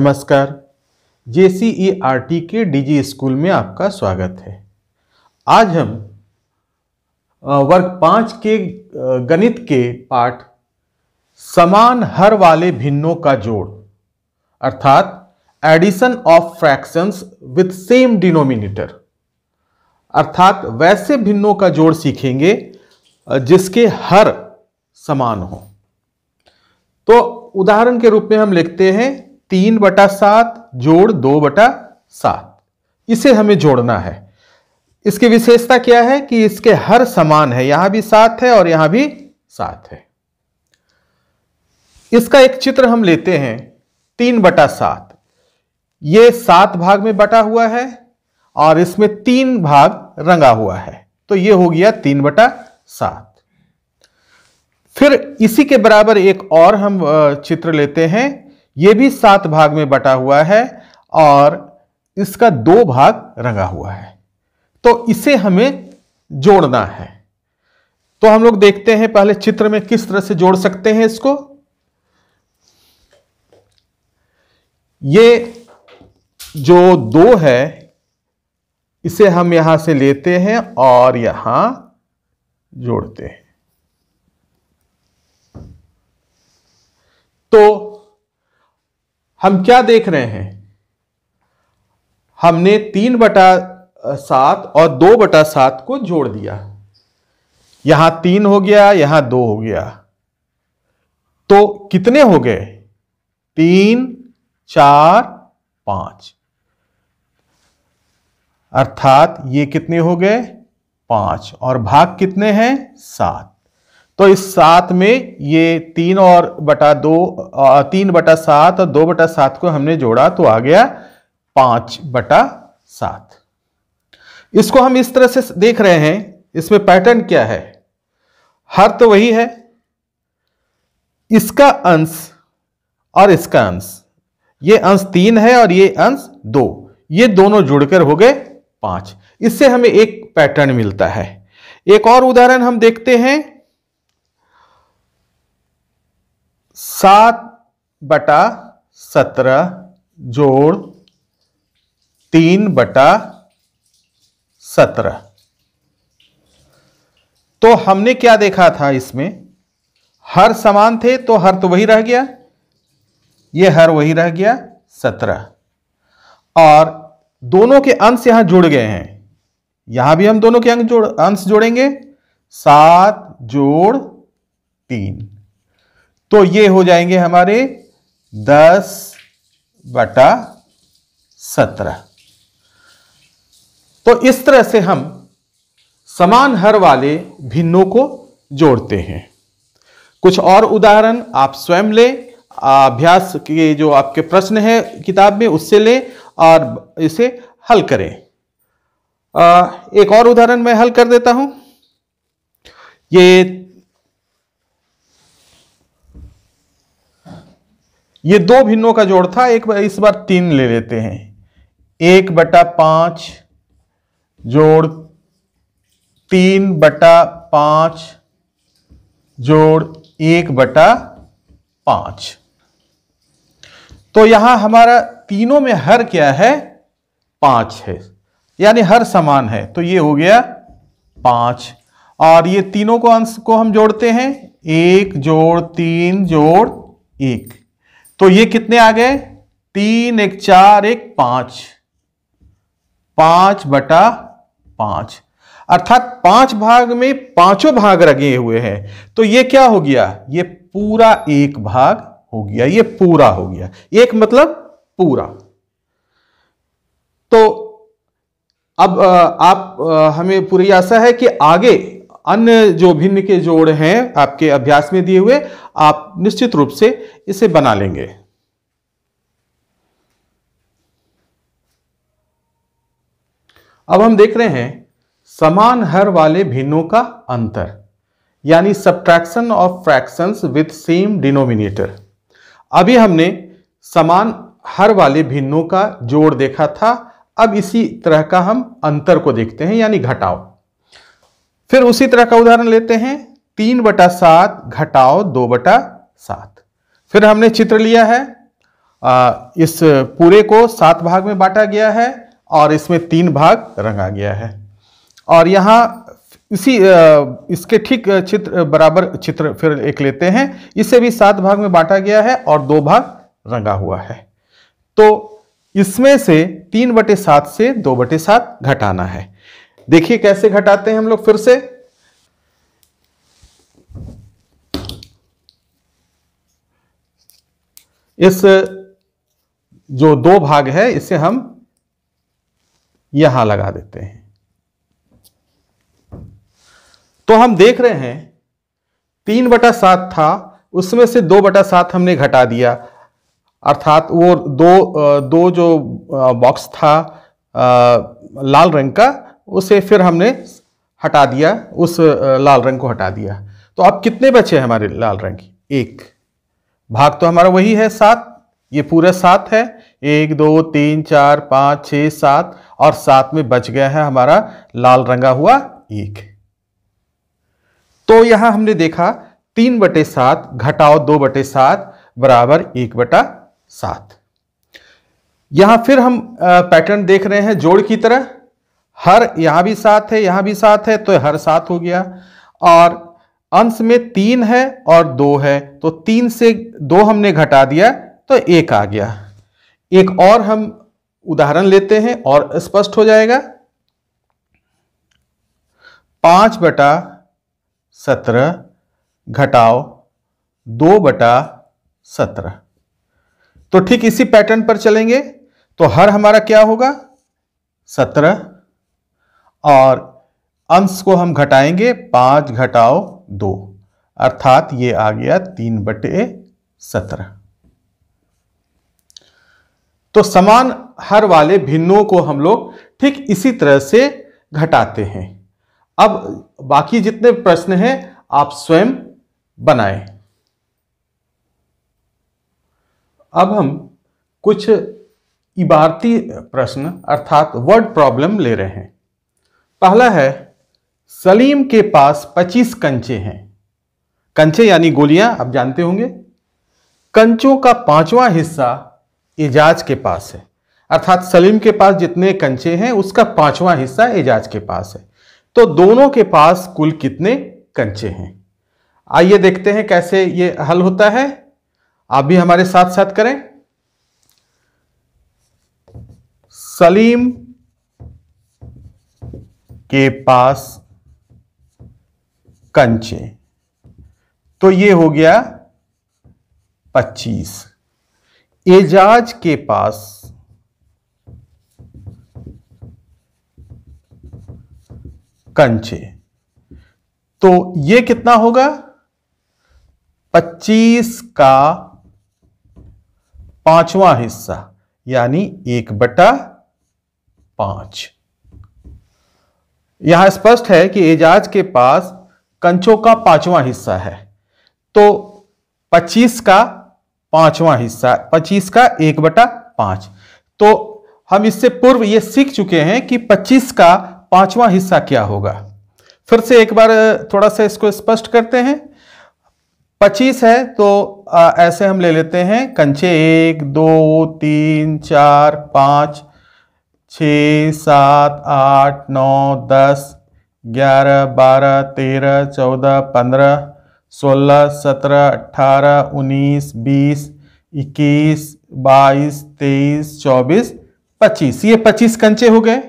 नमस्कार J C e K DG school में आपका स्वागत है आज हम वर्ग पाँच के गणित के पाठ समान हर वाले भिन्नों का जोड़ अर्थात addition of fractions with same denominator अर्थात वैसे भिन्नों का जोड़ सीखेंगे जिसके हर समान हो तो उदाहरण के रूप में हम लिखते हैं तीन बटा सात जोड़ दो बटा सात इसे हमें जोड़ना है इसकी विशेषता क्या है कि इसके हर समान है यहां भी सात है और यहां भी सात है इसका एक चित्र हम लेते हैं तीन बटा सात ये सात भाग में बटा हुआ है और इसमें तीन भाग रंगा हुआ है तो ये हो गया तीन बटा सात फिर इसी के बराबर एक और हम चित्र लेते हैं ये भी सात भाग में बटा हुआ है और इसका दो भाग रंगा हुआ है तो इसे हमें जोड़ना है तो हम लोग देखते हैं पहले चित्र में किस तरह से जोड़ सकते हैं इसको ये जो दो है इसे हम यहां से लेते हैं और यहां जोड़ते हैं तो हम क्या देख रहे हैं हमने तीन बटा सात और दो बटा सात को जोड़ दिया यहां तीन हो गया यहां दो हो गया तो कितने हो गए तीन चार पांच अर्थात ये कितने हो गए पांच और भाग कितने हैं सात तो इस सात में ये तीन और बटा दो तीन बटा सात और दो बटा सात को हमने जोड़ा तो आ गया पांच बटा सात इसको हम इस तरह से देख रहे हैं इसमें पैटर्न क्या है हर तो वही है इसका अंश और इसका अंश ये अंश तीन है और ये अंश दो ये दोनों जुड़कर हो गए पांच इससे हमें एक पैटर्न मिलता है एक और उदाहरण हम देखते हैं सात बटा सत्रह जोड़ तीन बटा सत्रह तो हमने क्या देखा था इसमें हर समान थे तो हर तो वही रह गया ये हर वही रह गया सत्रह और दोनों के अंश यहां जुड़ गए हैं यहां भी हम दोनों के अंश जोड़ अंश जोड़ेंगे सात जोड़ तीन तो ये हो जाएंगे हमारे दस बटा सत्रह तो इस तरह से हम समान हर वाले भिन्नों को जोड़ते हैं कुछ और उदाहरण आप स्वयं ले अभ्यास के जो आपके प्रश्न है किताब में उससे ले और इसे हल करें आ, एक और उदाहरण मैं हल कर देता हूं ये ये दो भिन्नों का जोड़ था एक बार इस बार तीन ले लेते हैं एक बटा पांच जोड़ तीन बटा पांच जोड़ एक बटा पांच तो यहां हमारा तीनों में हर क्या है पांच है यानी हर समान है तो ये हो गया पांच और ये तीनों को अंश को हम जोड़ते हैं एक जोड़ तीन जोड़ एक तो ये कितने आ गए तीन एक चार एक पांच पांच बटा पांच अर्थात पांच भाग में पांचों भाग लगे हुए हैं तो ये क्या हो गया ये पूरा एक भाग हो गया ये पूरा हो गया एक मतलब पूरा तो अब आप हमें पूरी आशा है कि आगे अन्य जो भिन्न के जोड़ हैं आपके अभ्यास में दिए हुए आप निश्चित रूप से इसे बना लेंगे अब हम देख रहे हैं समान हर वाले भिन्नों का अंतर यानी subtraction of fractions with same denominator अभी हमने समान हर वाले भिन्नों का जोड़ देखा था अब इसी तरह का हम अंतर को देखते हैं यानी घटाव फिर उसी तरह का उदाहरण लेते हैं तीन बटा सात घटाओ दो बटा सात फिर हमने चित्र लिया है आ, इस पूरे को सात भाग में बांटा गया है और इसमें तीन भाग रंगा गया है और यहाँ इसी इसके ठीक चित्र बराबर चित्र फिर एक लेते हैं इसे भी सात भाग में बांटा गया है और दो भाग रंगा हुआ है तो इसमें से तीन बटे सात से दो बटे सात घटाना है देखिए कैसे घटाते हैं हम लोग फिर से इस जो दो भाग है इसे हम यहां लगा देते हैं तो हम देख रहे हैं तीन बटा सात था उसमें से दो बटा सात हमने घटा दिया अर्थात वो दो दो जो बॉक्स था लाल रंग का उसे फिर हमने हटा दिया उस लाल रंग को हटा दिया तो अब कितने बचे हैं हमारे लाल रंग की एक भाग तो हमारा वही है सात ये पूरा सात है एक दो तीन चार पाँच छ सात और सात में बच गया है हमारा लाल रंगा हुआ एक तो यहां हमने देखा तीन बटे सात घटाओ दो बटे सात बराबर एक बटा सात यहां फिर हम पैटर्न देख रहे हैं जोड़ की तरह हर यहां भी सात है यहां भी सात है तो हर सात हो गया और अंश में तीन है और दो है तो तीन से दो हमने घटा दिया तो एक आ गया एक और हम उदाहरण लेते हैं और स्पष्ट हो जाएगा पांच बटा सत्रह घटाओ दो बटा सत्रह तो ठीक इसी पैटर्न पर चलेंगे तो हर हमारा क्या होगा सत्रह और अंश को हम घटाएंगे पाँच घटाओ दो अर्थात ये आ गया तीन बटे सत्रह तो समान हर वाले भिन्नों को हम लोग ठीक इसी तरह से घटाते हैं अब बाकी जितने प्रश्न हैं आप स्वयं बनाएं अब हम कुछ इबारती प्रश्न अर्थात वर्ड प्रॉब्लम ले रहे हैं पहला है सलीम के पास 25 कंचे हैं कंचे यानी गोलियां आप जानते होंगे कंचों का पांचवां हिस्सा एजाज के पास है अर्थात सलीम के पास जितने कंचे हैं उसका पांचवा हिस्सा एजाज के पास है तो दोनों के पास कुल कितने कंचे हैं आइए देखते हैं कैसे ये हल होता है आप भी हमारे साथ साथ करें सलीम के पास कंचे तो ये हो गया 25 एजाज के पास कंचे तो ये कितना होगा 25 का पांचवा हिस्सा यानी एक बटा पांच यहां स्पष्ट है कि एजाज के पास कंचों का पांचवा हिस्सा है तो 25 का पांचवा हिस्सा 25 का एक बटा पांच तो हम इससे पूर्व यह सीख चुके हैं कि 25 का पांचवा हिस्सा क्या होगा फिर से एक बार थोड़ा सा इसको स्पष्ट करते हैं 25 है तो ऐसे हम ले लेते हैं कंचे एक दो तीन चार पांच छः सात आठ नौ दस ग्यारह बारह तेरह चौदह पंद्रह सोलह सत्रह अट्ठारह उन्नीस बीस इक्कीस बाईस तेईस चौबीस पच्चीस ये पच्चीस कंचे हो गए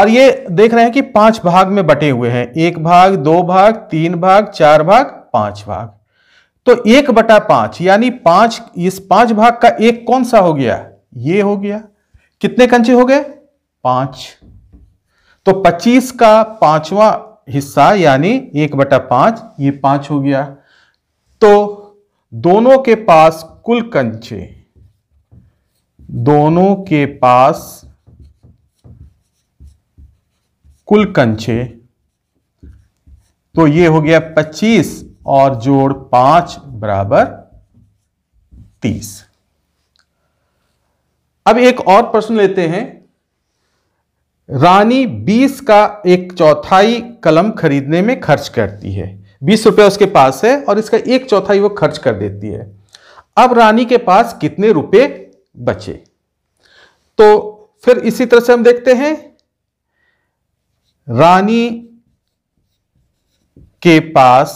और ये देख रहे हैं कि पांच भाग में बटे हुए हैं एक भाग दो भाग तीन भाग चार भाग पांच भाग तो एक बटा पांच यानी पांच इस पांच भाग का एक कौन सा हो गया ये हो गया कितने कंचे हो गए पांच तो पच्चीस का पांचवा हिस्सा यानी एक बटा पांच ये पांच हो गया तो दोनों के पास कुल कंचे दोनों के पास कुल कंचे तो ये हो गया 25 और जोड़ पांच बराबर 30 अब एक और प्रश्न लेते हैं रानी बीस का एक चौथाई कलम खरीदने में खर्च करती है बीस रुपये उसके पास है और इसका एक चौथाई वो खर्च कर देती है अब रानी के पास कितने रुपए बचे तो फिर इसी तरह से हम देखते हैं रानी के पास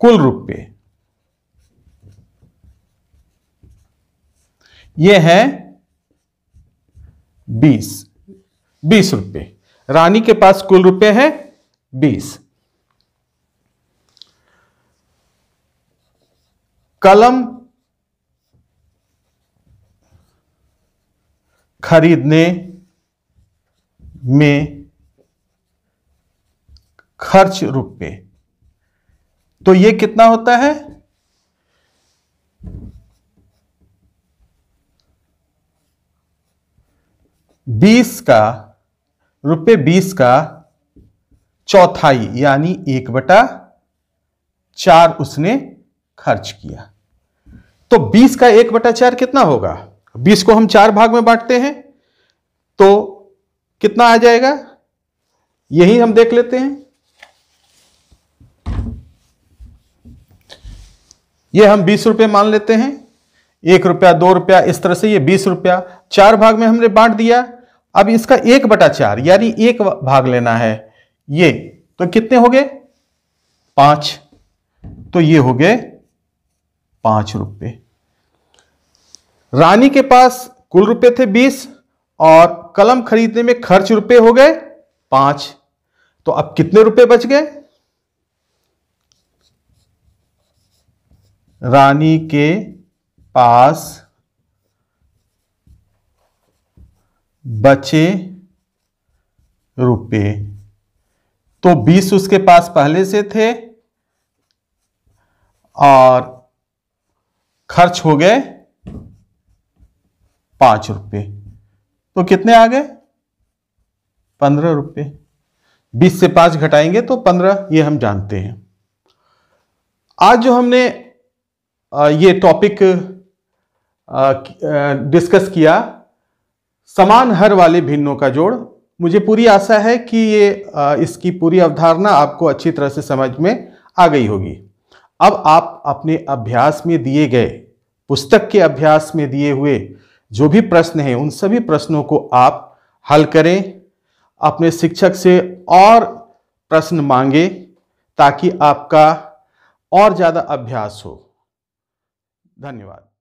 कुल रुपये ये है बीस बीस रुपये रानी के पास कुल रुपये है बीस कलम खरीदने में खर्च रुपये तो ये कितना होता है बीस का रुपये बीस का चौथाई यानी एक बटा चार उसने खर्च किया तो बीस का एक बटा चार कितना होगा बीस को हम चार भाग में बांटते हैं तो कितना आ जाएगा यही हम देख लेते हैं यह हम बीस रुपये मान लेते हैं एक रुपया दो रुपया इस तरह से ये बीस रुपया चार भाग में हमने बांट दिया अब इसका एक बटा चार यानी एक भाग लेना है ये तो कितने हो गए पांच तो ये हो गए पांच रुपये रानी के पास कुल रुपए थे बीस और कलम खरीदने में खर्च रुपए हो गए पांच तो अब कितने रुपए बच गए रानी के पास बचे रुपए तो 20 उसके पास पहले से थे और खर्च हो गए पांच रुपये तो कितने आ गए पंद्रह रुपये बीस से पांच घटाएंगे तो पंद्रह ये हम जानते हैं आज जो हमने ये टॉपिक डिस्कस किया समान हर वाले भिन्नों का जोड़ मुझे पूरी आशा है कि ये इसकी पूरी अवधारणा आपको अच्छी तरह से समझ में आ गई होगी अब आप अपने अभ्यास में दिए गए पुस्तक के अभ्यास में दिए हुए जो भी प्रश्न हैं उन सभी प्रश्नों को आप हल करें अपने शिक्षक से और प्रश्न मांगे ताकि आपका और ज़्यादा अभ्यास हो धन्यवाद